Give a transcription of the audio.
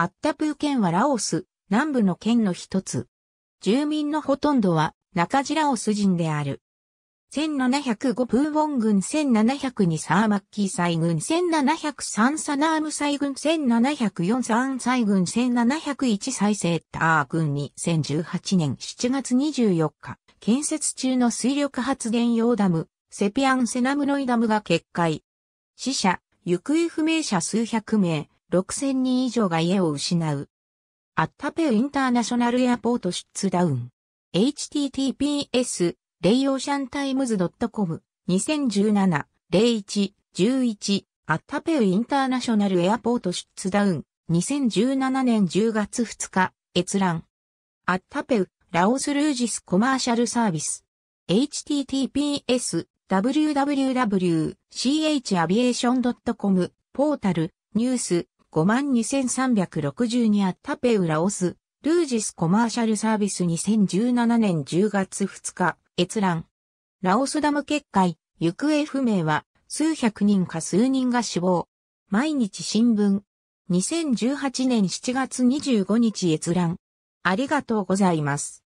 アッタプー県はラオス、南部の県の一つ。住民のほとんどは中地ラオス人である。1705プーウォン軍1702サーマッキー西軍1703サナーム西軍1704サーン西軍1701再生セーター軍2018年7月24日、建設中の水力発電用ダム、セピアンセナムノイダムが決壊。死者、行方不明者数百名、6000人以上が家を失う。アッタペインターナショナルエアポートシッツダウン。https, レイオーシャンタイムズ .com 2017 01 11アッタペウインターナショナルエアポートシッツダウン2017年10月2日閲覧アッタペウラオスルージスコマーシャルサービス https www.chaviation.com ポータルニュース52,362あったペウラオス、ルージスコマーシャルサービス2017年10月2日、閲覧。ラオスダム決壊、行方不明は、数百人か数人が死亡。毎日新聞。2018年7月25日閲覧。ありがとうございます。